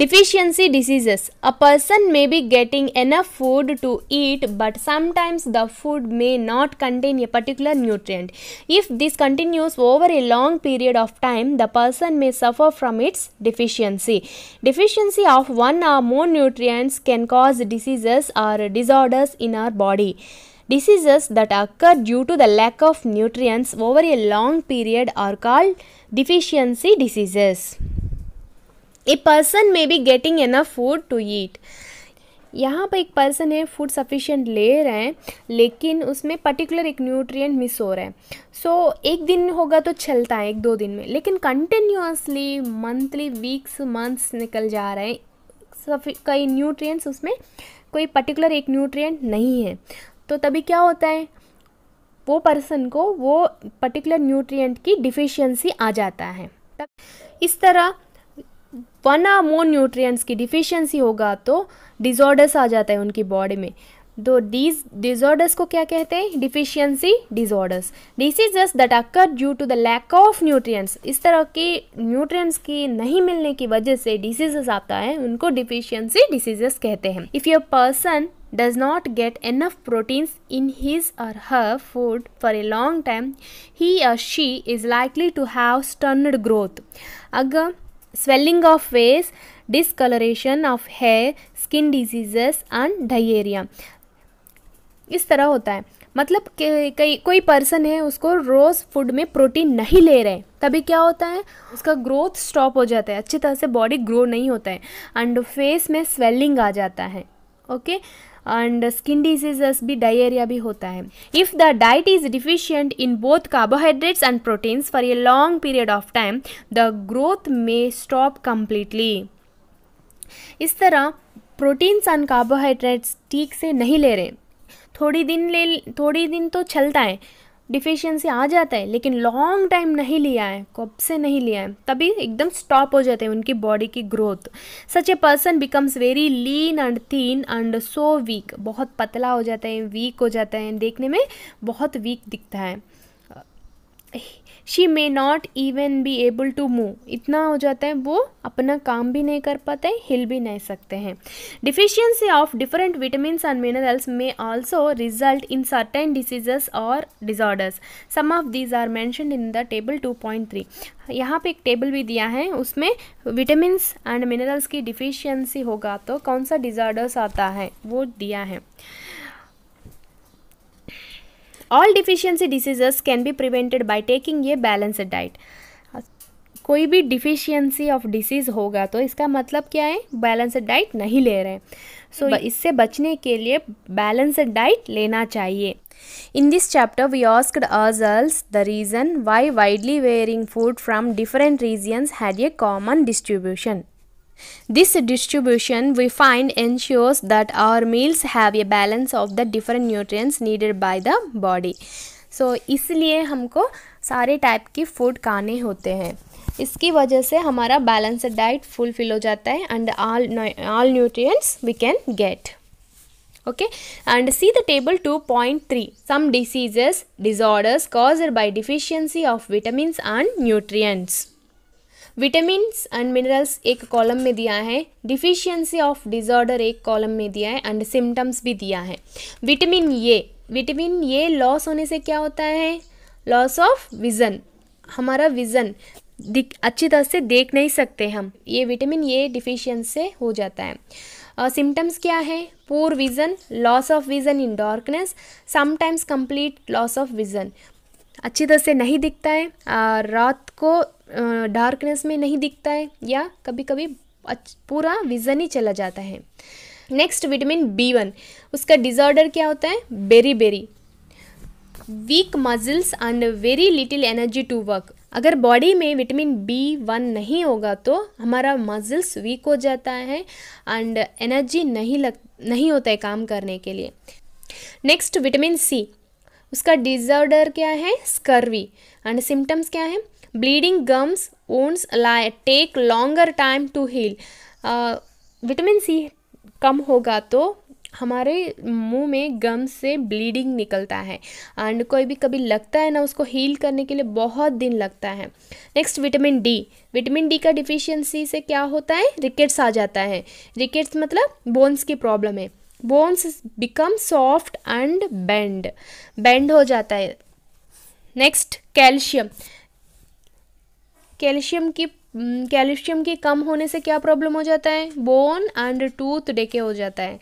Deficiency diseases. A person may be getting enough food to eat, but sometimes the food may not contain a particular nutrient. If this continues over a long period of time, the person may suffer from its deficiency. Deficiency of one or more nutrients can cause diseases or disorders in our body. Diseases that occur due to the lack of nutrients over a long period are called deficiency diseases. A person may be getting enough food to eat यहाँ पर एक person है food sufficient ले रहे हैं लेकिन उसमें particular एक न्यूट्रिएंट मिस हो रहे हैं सो so, एक दिन होगा तो चलता है एक दो दिन में लेकिन कंटिन्यूसली मंथली वीक्स मंथ्स निकल जा रहे हैं कई न्यूट्रिएंट्स उसमें कोई पर्टिकुलर एक न्यूट्रिएंट नहीं है तो तभी क्या होता है वो पर्सन को वो पर्टिकुलर न्यूट्रिएंट की डिफिशियंसी आ जाता है इस तरह मोर न्यूट्रिएंट्स की डिफिशियंसी होगा तो डिजॉर्डर्स आ जाता है उनकी बॉडी में दो डीज डिजॉर्डर्स को क्या कहते हैं deficiency disorders just that occur due to the lack of nutrients इस तरह के न्यूट्रिएंट्स की नहीं मिलने की वजह से डिसीजेस आता है उनको डिफिशियंसी डिसीजेस कहते हैं if your person does not get enough proteins in his or her food for a long time he or she is likely to have stunted growth अगर swelling of face, discoloration of hair, skin diseases and diarrhea. इस तरह होता है मतलब कई कोई person है उसको रोज़ फूड में प्रोटीन नहीं ले रहे तभी क्या होता है उसका ग्रोथ स्टॉप हो जाता है अच्छी तरह से बॉडी ग्रो नहीं होता है एंड फेस में स्वेलिंग आ जाता है okay okay? And skin diseases भी डायरिया भी होता है if the diet is deficient in both carbohydrates and proteins for a long period of time the growth may stop completely इस तरह प्रोटीन्स एंड कार्बोहाइड्रेट्स ठीक से नहीं ले रहे थोड़ी दिन ले थोड़ी दिन तो चलता है डिफिशियंसी आ जाता है लेकिन लॉन्ग टाइम नहीं लिया है कब से नहीं लिया है तभी एकदम स्टॉप हो जाते हैं उनकी बॉडी की growth such a person becomes very lean and thin and so weak बहुत पतला हो जाता है वीक हो जाता है देखने में बहुत वीक दिखता है she may not even be able to move इतना हो जाता है वो अपना काम भी नहीं कर पाते हिल भी नहीं सकते हैं deficiency of different vitamin and minerals may also result in certain diseases और disorders some of these are mention in the table two point three यहाँ पर एक टेबल भी दिया है उसमें विटामिन एंड मिनरल्स की डिफिशियंसी होगा तो कौन सा डिजॉर्डर्स आता है वो दिया है all deficiency diseases can be prevented by taking ये बैलेंसड डाइट कोई भी डिफिशियंसी ऑफ डिसीज होगा तो इसका मतलब क्या है बैलेंसड डाइट नहीं ले रहे हैं सो so, इससे बचने के लिए बैलेंसड डाइट लेना चाहिए in this chapter we asked ourselves the reason why widely varying food from different regions had a common distribution This distribution we find ensures that our meals have a balance of the different nutrients needed by the body. So so, इसलिए हमको सारे type के food खाने होते हैं इसकी वजह से हमारा बैलेंस डाइट फुलफिल हो जाता है and all all nutrients we can get okay and see the table 2.3 some diseases disorders caused by deficiency of vitamins and nutrients vitamin and minerals एक कॉलम में दिया है डिफिशियंसी ऑफ डिजॉर्डर एक column में दिया है एंड सिम्टम्स भी दिया है vitamin A vitamin A loss होने से क्या होता है लॉस ऑफ विज़न हमारा विज़न दिख अच्छी तरह से देख नहीं सकते हम ये विटामिन ए डिफिशियंस से हो जाता है सिम्टम्स uh, क्या है poor vision loss of vision in darkness sometimes complete loss of vision अच्छी तरह से नहीं दिखता है रात को डार्कनेस में नहीं दिखता है या कभी कभी पूरा विज़न ही चला जाता है नेक्स्ट विटामिन बी वन उसका डिजॉर्डर क्या होता है beriberi weak muscles and very little energy to work अगर बॉडी में विटामिन बी वन नहीं होगा तो हमारा मजल्स वीक हो जाता है एंड एनर्जी नहीं लग नहीं होता है काम करने के लिए नेक्स्ट विटामिन सी उसका डिजॉर्डर क्या है स्कर्वी एंड सिम्टम्स क्या है bleeding gums wounds lie take longer time to heal vitamin C कम होगा तो हमारे मुंह में गम से ब्लीडिंग निकलता है एंड कोई भी कभी लगता है ना उसको हील करने के लिए बहुत दिन लगता है next vitamin D vitamin D का डिफिशियंसी से क्या होता है रिकेट्स आ जाता है रिकेट्स मतलब बोन्स की प्रॉब्लम है bones become soft and bend bend हो जाता है नेक्स्ट कैल्शियम कैल्शियम की कैल्शियम के कम होने से क्या प्रॉब्लम हो जाता है बोन एंड टूथ डेके हो जाता है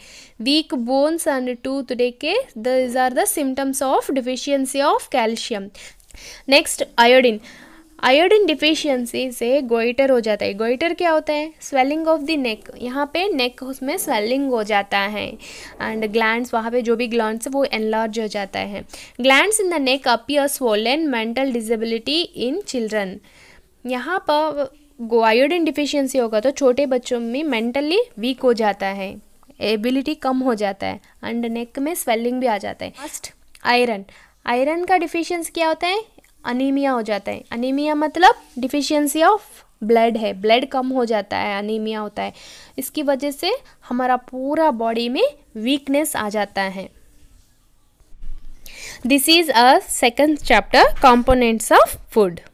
weak bones and tooth decay there the symptoms of deficiency of calcium next iodine iodine deficiency से गोइटर हो जाता है गोइटर क्या होता है स्वेलिंग ऑफ द नेक यहाँ पे नेक उसमें स्वेलिंग हो जाता है एंड ग्लैंड्स वहाँ पे जो भी ग्लैंड्स है वो एनलार्ज हो जाता है glands in the neck appear swollen mental disability in children यहाँ पर आयोडीन डिफिशियंसी होगा तो छोटे बच्चों में मेंटली वीक हो जाता है एबिलिटी कम हो जाता है एंड नेक में स्वेलिंग भी आ जाता है फर्स्ट आयरन आयरन का डिफिशियंस क्या होता है अनीमिया हो जाता है अनीमिया मतलब डिफिशियंसी ऑफ ब्लड है ब्लड कम हो जाता है अनीमिया होता है इसकी वजह से हमारा पूरा बॉडी में वीकनेस आ जाता है this is a second chapter components of food